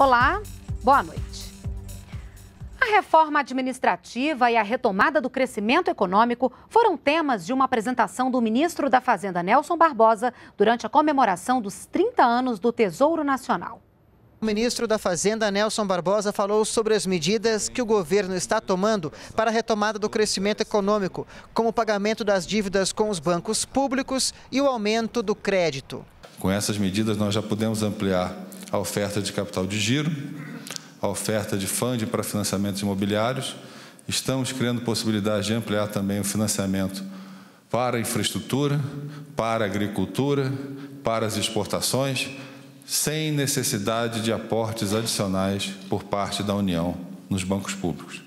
Olá, boa noite. A reforma administrativa e a retomada do crescimento econômico foram temas de uma apresentação do ministro da Fazenda Nelson Barbosa durante a comemoração dos 30 anos do Tesouro Nacional. O ministro da Fazenda, Nelson Barbosa, falou sobre as medidas que o governo está tomando para a retomada do crescimento econômico, como o pagamento das dívidas com os bancos públicos e o aumento do crédito. Com essas medidas, nós já podemos ampliar a oferta de capital de giro, a oferta de fundo para financiamentos imobiliários. Estamos criando possibilidades de ampliar também o financiamento para a infraestrutura, para a agricultura, para as exportações, sem necessidade de aportes adicionais por parte da União nos bancos públicos,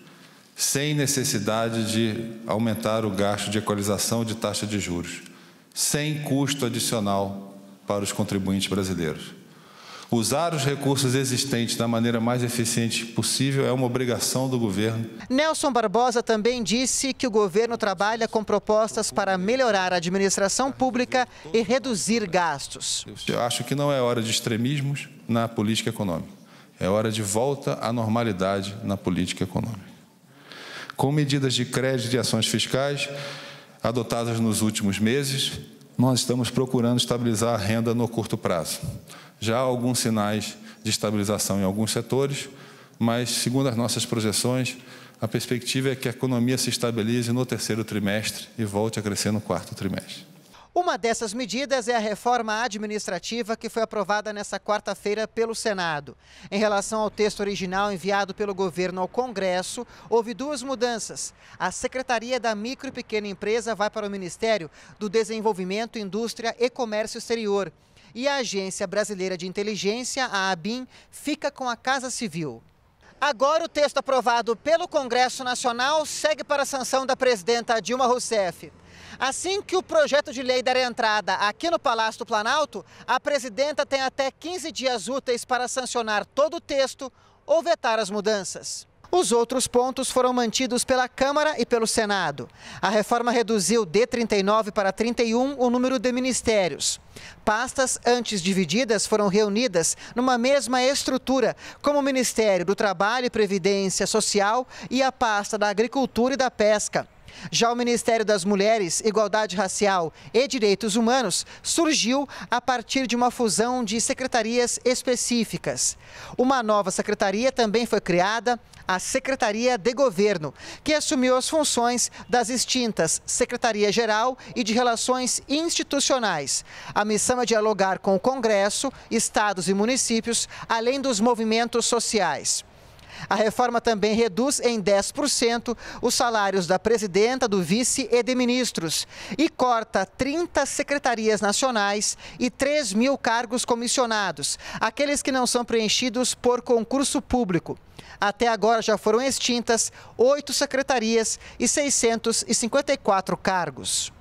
sem necessidade de aumentar o gasto de equalização de taxa de juros, sem custo adicional para os contribuintes brasileiros. Usar os recursos existentes da maneira mais eficiente possível é uma obrigação do governo. Nelson Barbosa também disse que o governo trabalha com propostas para melhorar a administração pública e reduzir gastos. Eu acho que não é hora de extremismos na política econômica. É hora de volta à normalidade na política econômica. Com medidas de crédito e ações fiscais adotadas nos últimos meses, nós estamos procurando estabilizar a renda no curto prazo. Já há alguns sinais de estabilização em alguns setores, mas, segundo as nossas projeções, a perspectiva é que a economia se estabilize no terceiro trimestre e volte a crescer no quarto trimestre. Uma dessas medidas é a reforma administrativa que foi aprovada nesta quarta-feira pelo Senado. Em relação ao texto original enviado pelo governo ao Congresso, houve duas mudanças. A Secretaria da Micro e Pequena Empresa vai para o Ministério do Desenvolvimento, Indústria e Comércio Exterior. E a Agência Brasileira de Inteligência, a ABIN, fica com a Casa Civil. Agora, o texto aprovado pelo Congresso Nacional segue para a sanção da presidenta Dilma Rousseff. Assim que o projeto de lei der entrada aqui no Palácio do Planalto, a presidenta tem até 15 dias úteis para sancionar todo o texto ou vetar as mudanças. Os outros pontos foram mantidos pela Câmara e pelo Senado. A reforma reduziu de 39 para 31 o número de ministérios. Pastas antes divididas foram reunidas numa mesma estrutura, como o Ministério do Trabalho e Previdência Social e a pasta da Agricultura e da Pesca. Já o Ministério das Mulheres, Igualdade Racial e Direitos Humanos surgiu a partir de uma fusão de secretarias específicas. Uma nova secretaria também foi criada, a Secretaria de Governo, que assumiu as funções das extintas Secretaria Geral e de Relações Institucionais. A missão é dialogar com o Congresso, estados e municípios, além dos movimentos sociais. A reforma também reduz em 10% os salários da presidenta, do vice e de ministros e corta 30 secretarias nacionais e 3 mil cargos comissionados, aqueles que não são preenchidos por concurso público. Até agora já foram extintas oito secretarias e 654 cargos.